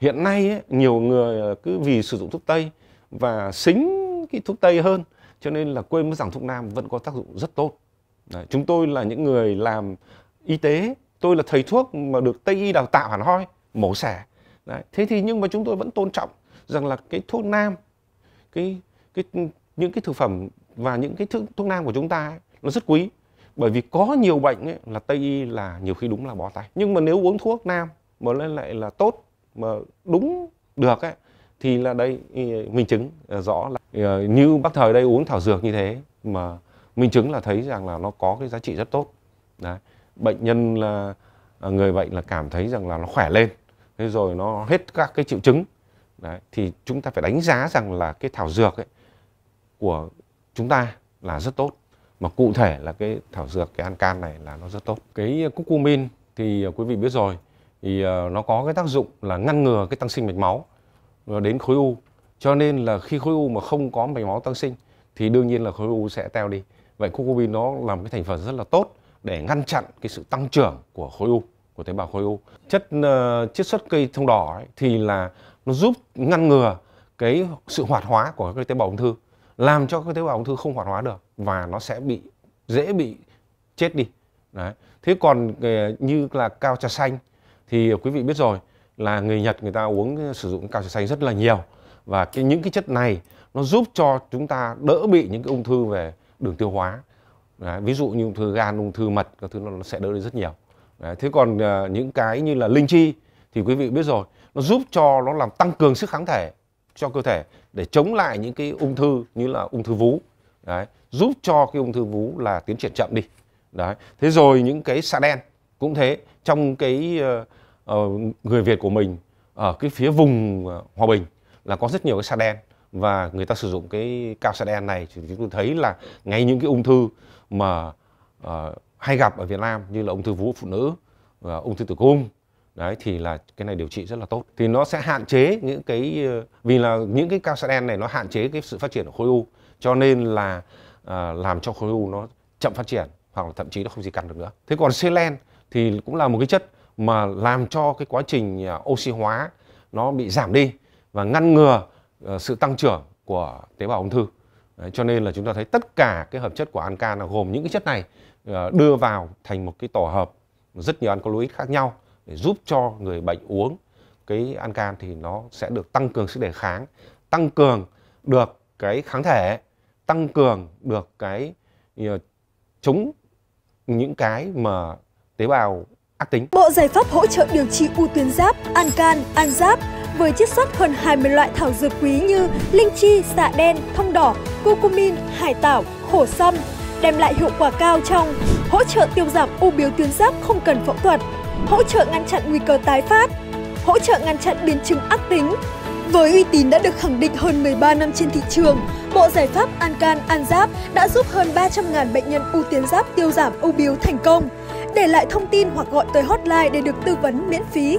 hiện nay ấy, nhiều người ờ, cứ vì sử dụng thuốc tây và xính cái thuốc tây hơn cho nên là quên mất rằng thuốc nam vẫn có tác dụng rất tốt Đấy, chúng tôi là những người làm y tế tôi là thầy thuốc mà được tây y đào tạo hẳn hoi mổ xẻ Đấy, thế thì nhưng mà chúng tôi vẫn tôn trọng rằng là cái thuốc nam cái cái những cái thực phẩm và những cái thuốc, thuốc nam của chúng ta ấy, nó rất quý bởi vì có nhiều bệnh ấy, là tây y là nhiều khi đúng là bỏ tay nhưng mà nếu uống thuốc nam mà lên lại là tốt mà đúng được ấy thì là đây minh chứng ờ, rõ là ờ, như bác thời đây uống thảo dược như thế mà minh chứng là thấy rằng là nó có cái giá trị rất tốt đấy bệnh nhân là ờ, người bệnh là cảm thấy rằng là nó khỏe lên thế rồi nó hết các cái triệu chứng đấy thì chúng ta phải đánh giá rằng là cái thảo dược ấy của chúng ta là rất tốt mà cụ thể là cái thảo dược cái an can này là nó rất tốt cái cucumin thì quý vị biết rồi thì ờ, nó có cái tác dụng là ngăn ngừa cái tăng sinh mạch máu ờ, đến khối u cho nên là khi khối u mà không có mạch máu tăng sinh thì đương nhiên là khối u sẽ teo đi vậy cucubin nó là một cái thành phần rất là tốt để ngăn chặn cái sự tăng trưởng của khối u của tế bào khối u chất uh, chiết xuất cây thông đỏ ấy, thì là nó giúp ngăn ngừa cái sự hoạt hóa của các tế bào ung thư làm cho các tế bào ung thư không hoạt hóa được và nó sẽ bị dễ bị chết đi đấy thế còn như là cao trà xanh thì quý vị biết rồi là người Nhật người ta uống ờ, sử dụng cà chua xanh rất là nhiều và cái những cái chất này nó giúp cho chúng ta đỡ bị những cái ung thư về đường tiêu hóa Đấy, ví dụ như ung thư gan ung thư mật các thứ nó, nó sẽ đỡ đi rất nhiều Đấy, thế còn uh, những cái như là linh chi thì quý vị biết rồi nó giúp cho nó làm tăng cường sức kháng thể cho cơ thể để chống lại những cái ung thư như là ung thư vú Đấy, giúp cho cái ung thư vú là tiến triển chậm đi Đấy, thế rồi những cái xạ đen cũng thế trong cái uh, người Việt của mình ở cái phía vùng ờ, Hòa Bình là có rất nhiều cái sa đen và người ta sử dụng cái cao sa đen này thì chúng tôi thấy là ngay những cái ung thư mà uh, hay gặp ở Việt Nam như là ung thư vú phụ nữ và ung thư tử cung đấy thì là cái này điều trị rất là tốt thì nó sẽ hạn chế những cái vì là những cái cao sa đen này nó hạn chế cái sự phát triển của khối u cho nên là uh, làm cho khối u nó chậm phát triển hoặc là thậm chí nó không gì cần được nữa thế còn selen thì cũng là một cái chất mà làm cho cái quá trình à, oxy hóa nó bị giảm đi và ngăn ngừa ờ, sự tăng trưởng của tế bào ung thư. Đấy, cho nên là chúng ta thấy tất cả cái hợp chất của anca là gồm những cái chất này ờ, đưa vào thành một cái tổ hợp rất nhiều alkaloid khác nhau để giúp cho người bệnh uống cái anca thì nó sẽ được tăng cường sức đề kháng, tăng cường được cái kháng thể, tăng cường được cái ờ, chống những cái mà tế bào ác tính. Bộ giải pháp hỗ trợ điều trị u tuyến giáp, an can, an giáp với chiết xuất hơn 20 loại thảo dược quý như linh chi, xạ đen, thông đỏ, curcumin, hải tảo, khổ sâm, đem lại hiệu quả cao trong hỗ trợ tiêu giảm u biếu tuyến giáp không cần phẫu thuật, hỗ trợ ngăn chặn nguy cơ tái phát, hỗ trợ ngăn chặn biến chứng ác tính. Với uy tín đã được khẳng định hơn 13 năm trên thị trường, bộ giải pháp An Can An Giáp đã giúp hơn 300.000 bệnh nhân u tuyến giáp tiêu giảm u biếu thành công. Để lại thông tin hoặc gọi tới hotline để được tư vấn miễn phí